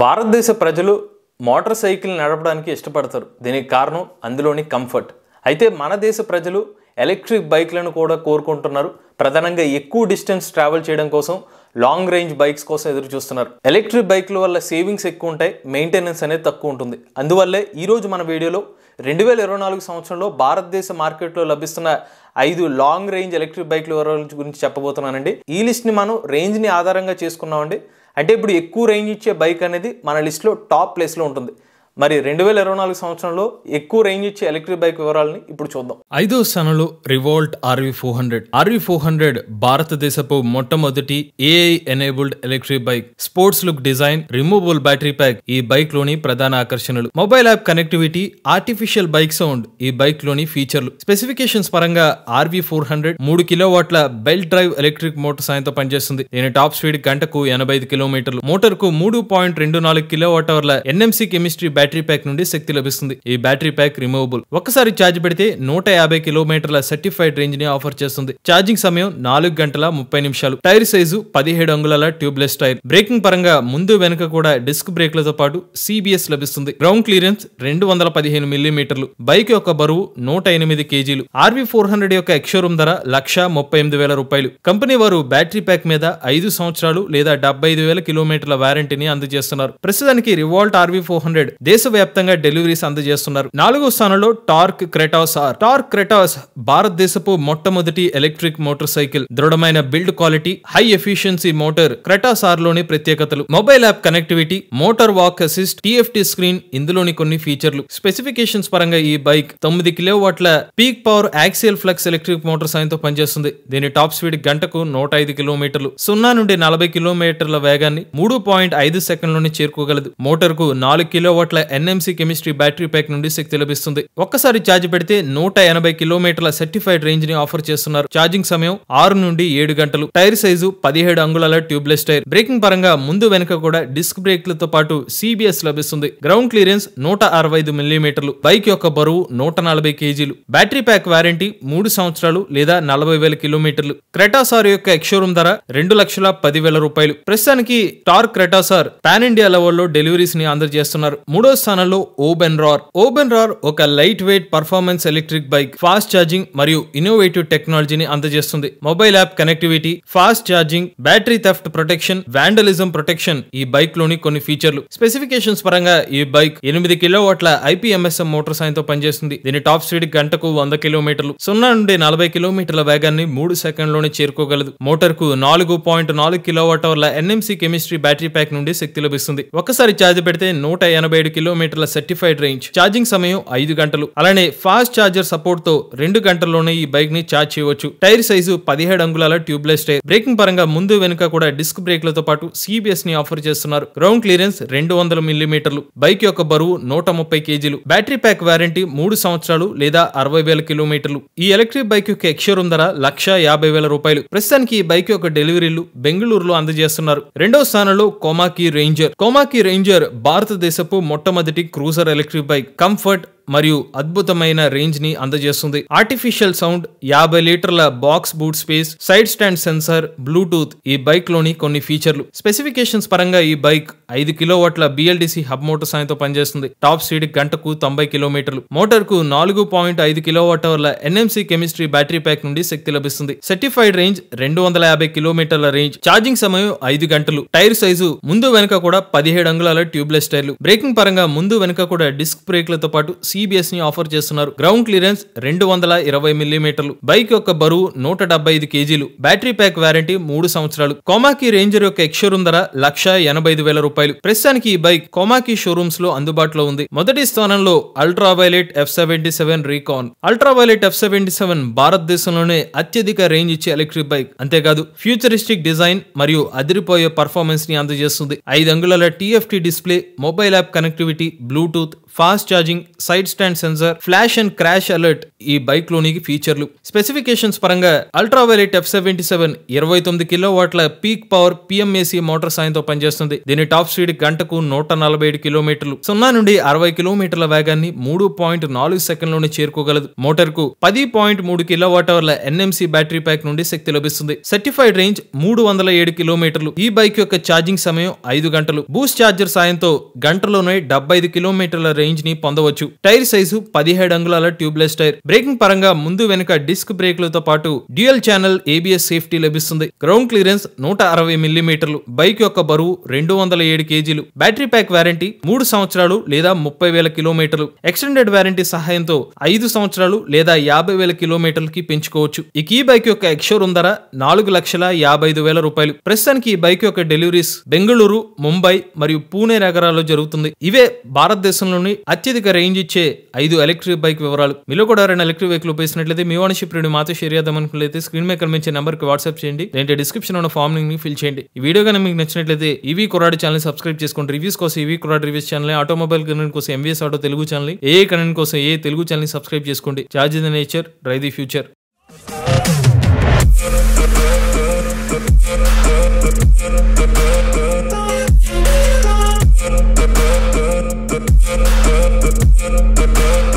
భారతదేశ ప్రజలు motor cycle నడపడానికి ఇష్టపడతారు దీనికి కారణం అందులోని కంఫర్ట్ అయితే మన దేశ ప్రజలు ఎలక్ట్రిక్ బైక్లను కూడా కోరుకుంటున్నారు ప్రధానంగా ఎక్కువ డిస్టెన్స్ ట్రావెల్ చేయడం కోసం లాంగ్ రేంజ్ బైక్స్ కోసం ఎదురు చూస్తున్నారు ఎలక్ట్రిక్ బైక్ల వల్ల సేవింగ్స్ ఎక్కువ ఉంటాయి మెయింటెనెన్స్ అనేది తక్కువ ఉంటుంది అందువల్లే ఈరోజు మన వీడియోలో రెండు వేల ఇరవై నాలుగు సంవత్సరంలో భారతదేశ మార్కెట్లో లభిస్తున్న ఐదు లాంగ్ రేంజ్ ఎలక్ట్రిక్ బైక్ల గురించి చెప్పబోతున్నానండి ఈ లిస్ట్ని మనం రేంజ్ని ఆధారంగా చేసుకున్నామండి అంటే ఇప్పుడు ఎక్కువ రేంజ్ ఇచ్చే బైక్ అనేది మన లిస్ట్లో టాప్ ప్లేస్లో ఉంటుంది మరి రెండు వేల ఇరవై నాలుగు సంవత్సరంలో ఎక్కువ రేంజ్ ఇచ్చే ఎలక్ట్రిక్ బైక్ వివరాలని ఇప్పుడు చూద్దాం ఐదో స్థానంలో Revolt RV four hundred RV four hundred భారతదేశపు మొట్టమొదటి AI enabled electric bike sports look design removable battery pack ఈ బైక్ లోని ప్రధాన ఆకర్షణలు mobile app connectivity artificial bike sound ఈ బైక్ లోని ఫీచర్లు స్పెసిఫికేషన్స్ పరంగా ఆర్వి ఫోర్ హండ్రెడ్ మూడు కిలో వాట్ల బెల్ట్ డ్రైవ్ ఎలక్ట్రిక్ మోటార్ సాయంతో పనిచేస్తుంది దీని టాప్ స్పీడ్ గంటకు ఎనభై ఐదు కిలోమీటర్లు మోటార్ కు మూడు పాయింట్ రెండు నాలుగు వాట్ అవర్ల ఎన్ఎంసీ కెమిస్ట్రీ బ్యాటరీ ప్యాక్ నుండి శక్తి లభిస్తుంది ఈ బ్యాటరీ ప్యాక్ రిమూవబుల్ ఒకసారి ఛార్జ్ పెడితే నూట యాభై కిలోమీటర్ల సర్టిఫైడ్ రేంజ్ ని ఆఫర్ చేస్తుంది ఛార్జింగ్ సమయం నాలుగు గంటల ముప్పై నిమిషాలు టైర్ సైజు పదిహేడు అంగుళాల ట్యూబ్లెస్ టైర్ బ్రేకింగ్ పరంగా ముందు వెనుక కూడా డిస్క్ బ్రేక్లతో పాటు సిబిఎస్ లభిస్తుంది గ్రౌండ్ క్లియరెన్స్ రెండు వందల పదిహేను మిల్లీమీటర్లు బైక్ యొక్క బరువు నూట ఎనిమిది కేజీలు ఆర్వీ ఫోర్ హండ్రెడ్ యొక్క ఎక్స్షోరూమ్ ధర లక్ష ముప్పై ఎనిమిది వేల రూపాయలు కంపెనీ వారు బ్యాటరీ ప్యాక్ మీద ఐదు సంవత్సరాలు లేదా డెబ్బై ఐదు వేల కిలోమీటర్ల వారంటీని అందజేస్తున్నారు ప్రస్తుతానికి రివాల్ట్ ఆర్వీ ఫోర్ హండ్రెడ్ దేశవ్యాప్తంగా డెలివరీస్ అందజేస్తున్నారు నాలుగో స్థానంలో Tork Kratos R Tork Kratos భారతదేశపు మొట్టమొదటి ఎలక్ట్రిక్ మోటార్ సైకిల్ దృఢమైన build quality high efficiency motor Kratos R లోని ప్రత్యేకతలు mobile app connectivity motor walk assist TFT screen ఇందులోని కొన్ని ఫీచర్లు స్పెసిఫికేషన్స్ పరంగా ఈ బైక్ తొమ్మిది కిలో వాట్ల peak power axial flux electric motor సాయంతో పనిచేస్తుంది దీని టాప్ స్పీడ్ గంటకు నూట ఐదు కిలోమీటర్లు సున్నా నుండి నలభై కిలోమీటర్ల వేగాన్ని మూడు పాయింట్ ఐదు సెకండ్లోనే చేరుకోగలదు మోటార్ కు నాలుగు కిలో వాట్ల ఎన్ఎంసీ కెమిస్ట్రీ బ్యాటరీ ప్యాక్ నుండి శక్తి లభిస్తుంది ఒక్కసారి ఛార్జ్ పెడితే నూట ఎనభై కిలోమీటర్ల సర్టిఫైడ్ రేంజ్ ని ఆఫర్ చేస్తున్నారు ఛార్జింగ్ సమయం ఆరు నుండి ఏడు గంటలు టైర్ సైజు పదిహేడు అంగుళాల ట్యూబ్లెస్ టైర్ బ్రేకింగ్ పరంగా ముందు వెనుక కూడా డిస్క్ బ్రేక్లతో పాటు సిబిఎస్ లభిస్తుంది గ్రౌండ్ క్లియరెన్స్ నూట అరవై ఐదు మిల్లీమీటర్లు బైక్ యొక్క బరువు నూట నలభై కేజీలు బ్యాటరీ ప్యాక్ వారంటీ మూడు సంవత్సరాలు లేదా నలభై వేల కిలోమీటర్లు క్రెటాసార్ యొక్క ఎక్షోరూమ్ ధర రెండు లక్షల పదివేల రూపాయలు ప్రస్తుతానికి టార్ క్రెటాసార్ పాన్ ఇండియా లెవెల్లో డెలివరీస్ ని అందజేస్తున్నారు మూడో రెండో స్థానంలో ఓబెన్ రార్ ఒక light weight performance electric bike fast charging మరియు ఇన్నోవేటివ్ టెక్నాలజీని అందజేస్తుంది mobile app connectivity fast charging battery theft protection vandalism protection ఈ బైక్ లోని కొన్ని ఫీచర్లు స్పెసిఫికేషన్స్ పరంగా ఈ బైక్ ఎనిమిది కిలోవాట్ల ఐపీఎంఎస్ఎం మోటార్ సాయంతో పనిచేస్తుంది దీని టాప్ స్పీడ్ గంటకు వంద కిలోమీటర్లు సున్నా నుండి నలభై కిలోమీటర్ల వేగాన్ని మూడు సెకండ్లోనే చేరుకోగలదు మోటార్ కు నాలుగు పాయింట్ నాలుగు కిలోవాట్ అవర్ల ఎన్ఎంసీ కెమిస్ట్రీ బ్యాటరీ ప్యాక్ నుండి శక్తి లభిస్తుంది ఒక్కసారి ఛార్జ్ పెడితే నూట ఎనభై ఏడు కిలోమీటర్ల సర్టిఫైడ్ రేంజ్ ఛార్జింగ్ సమయం ఐదు గంటలు అలానే ఫాస్ట్ ఛార్జర్ సపోర్ట్ తో రెండు గంటల్లోనే ఈ బైక్ ని ఛార్జ్ చేయవచ్చు టైర్ సైజు పదిహేడు అంగుళాల ట్యూబ్లెస్ టైర్ బ్రేకింగ్ పరంగా ముందు వెనుక కూడా డిస్క్ బ్రేక్లతో పాటు సిబిఎస్ ని ఆఫర్ చేస్తున్నారు గ్రౌండ్ క్లియరెన్స్ రెండు వందల మిల్లీమీటర్లు బైక్ యొక్క బరువు నూట ముప్పై కేజీలు బ్యాటరీ ప్యాక్ వారంటీ మూడు సంవత్సరాలు లేదా అరవై వేల కిలోమీటర్లు ఈ ఎలక్ట్రిక్ బైక్ యొక్క ఎక్స్షోరూమ్ ఉందర లక్ష యాభై వేల రూపాయలు ప్రస్తుతానికి ఈ బైక్ యొక్క డెలివరీలు బెంగళూరులో అందజేస్తున్నారు రెండో స్థానంలో కోమాకి రేంజర్ కోమాకి రేంజర్ భారతదేశపు మొట్ట మొట్టమొదటి క్రూజర్ ఎలక్ట్రిక్ బైక్ కంఫర్ట్ మరియు అద్భుతమైన రేంజ్ ని అందజేస్తుంది ఆర్టిఫిషియల్ సౌండ్ యాభై లీటర్ల box boot space side stand sensor bluetooth ఈ బైక్ లోని కొన్ని ఫీచర్లు స్పెసిఫికేషన్స్ పరంగా ఈ బైక్ ఐదు కిలోవాట్ల బిఎల్డిసి హబ్ మోటార్ సాయంతో పనిచేస్తుంది టాప్ స్పీడ్ గంటకు తొంభై కిలోమీటర్లు మోటార్ కు నాలుగు పాయింట్ ఐదు కిలోవాట్ అవర్ల ఎన్ఎంసి కెమిస్ట్రీ బ్యాటరీ ప్యాక్ నుండి శక్తి లభిస్తుంది సర్టిఫైడ్ రేంజ్ రెండు వందల యాభై కిలోమీటర్ల రేంజ్ ఛార్జింగ్ సమయం ఐదు గంటలు టైర్ సైజు ముందు వెనుక కూడా పదిహేడు అంగుళాల ట్యూబ్లెస్ టైర్లు బ్రేకింగ్ పరంగా ముందు వెనుక కూడా డిస్క్ బ్రేక్లతో పాటు సిబిఎస్ ని ఆఫర్ చేస్తున్నారు గ్రౌండ్ క్లియరెన్స్ రెండు వందల ఇరవై మిల్లీమీటర్లు బైక్ యొక్క బరువు నూట డెబ్బై ఐదు కేజీలు బ్యాటరీ ప్యాక్ వారంటీ మూడు సంవత్సరాలు కొమాకి రేంజర్ యొక్క ఎక్షోరూమ్ ధర లక్ష ఎనభై ఐదు వేల రూపాయలు ప్రస్తుతానికి ఈ బైక్ కొమాకి షోరూమ్స్ లో అందుబాటులో ఉంది మొదటి స్థానంలో Ultraviolette F seventy seven Recon Ultraviolette F seventy seven భారతదేశంలోనే అత్యధిక రేంజ్ ఇచ్చే ఎలక్ట్రిక్ బైక్ అంతేకాదు ఫ్యూచరిస్టిక్ డిజైన్ మరియు అదిరిపోయే పర్ఫార్మెన్స్ ని అందజేస్తుంది ఐదు అంగుళాల TFT display mobile app connectivity bluetooth fast charging side side stand sensor flash and crash alert ఈ బైక్ లోని ఫీచర్లు స్పెసిఫికేషన్స్ పరంగా Ultraviolette F seventy seven ఇరవై తొమ్మిది కిలోవాట్ల పీక్ పవర్ పిఎంఏసీ మోటార్ సాయంతో పనిచేస్తుంది దీని టాప్ స్పీడ్ గంటకు నూట నలభై ఏడు కిలోమీటర్లు సున్నా నుండి అరవై కిలోమీటర్ల వేగాన్ని మూడు పాయింట్ నాలుగు సెకండ్లోనే చేరుకోగలదు మోటార్ కు పది పాయింట్ మూడు కిలో వాట్ అవర్ల ఎన్ఎంసీ బ్యాటరీ ప్యాక్ నుండి శక్తి లభిస్తుంది సర్టిఫైడ్ రేంజ్ మూడు వందల ఏడు కిలోమీటర్లు ఈ బైక్ యొక్క ఛార్జింగ్ సమయం ఐదు గంటలు బూస్ట్ ఛార్జర్ సాయంతో గంటలోనే డెబ్బై ఐదు కిలోమీటర్ల రేంజ్ ని పొందవచ్చు టైర్ టైర్ సైజు పదిహేడు అంగుళాల ట్యూబ్లెస్ టైర్ బ్రేకింగ్ పరంగా ముందు వెనుక డిస్క్ బ్రేక్లతో పాటు డ్యూయల్ ఛానల్ ఏబిఎస్ సేఫ్టీ లభిస్తుంది గ్రౌండ్ క్లియరెన్స్ నూట అరవై మిల్లీమీటర్లు బైక్ యొక్క బరువు రెండు వందల ఏడు కేజీలు బ్యాటరీ ప్యాక్ వారంటీ మూడు సంవత్సరాలు లేదా ముప్పై వేల కిలోమీటర్లు ఎక్స్టెండెడ్ వారంటీ సహాయంతో ఐదు సంవత్సరాలు లేదా యాభై వేల కిలోమీటర్లకి పెంచుకోవచ్చు ఈ కీ బైక్ యొక్క ఎక్షోర్ ఉందర నాలుగు లక్షల యాభై ఐదు వేల రూపాయలు ప్రస్తుతానికి ఈ బైక్ యొక్క డెలివరీస్ బెంగళూరు ముంబై మరియు పూణే నగరాల్లో జరుగుతుంది ఇవే భారతదేశంలోని అత్యధిక రేంజ్ ఇచ్చే అయితే ఐదు ఎలక్ట్రిక్ బైక్ వివరాలు మీలో కూడా ఎవరైనా ఎలక్ట్రిక్ బైక్ ఉపయోగించినట్లయితే మీ ఓనర్షిప్ రేడియో మాతో షేర్ చేద్దాం అనుకున్నట్లయితే స్క్రీన్ మేకర్ కనిపించే నెంబర్ కి వాట్సాప్ చేయండి లేదంటే డిస్క్రిప్షన్ ఉన్న ఫామ్ లింక్ ని ఫిల్ చేయండి ఈ వీడియో కానీ మీకు నచ్చినట్లయితే ఈవీ కొరాడు ఛానల్ సబ్స్క్రైబ్ చేసుకోండి రివ్యూస్ కోసం ఈవీ కొరాడు రివ్యూస్ ఛానల్ ఆటోమొబైల్ కనెంట్ కోసం ఎంవీఎస్ ఆటో తెలుగు ఛానల్ ఏ కనెంట్ కోసం ఏ తెలుగు ఛానల్ సబ్స్క్రైబ్ చేసుకోండి charge the nature drive the future Yeah.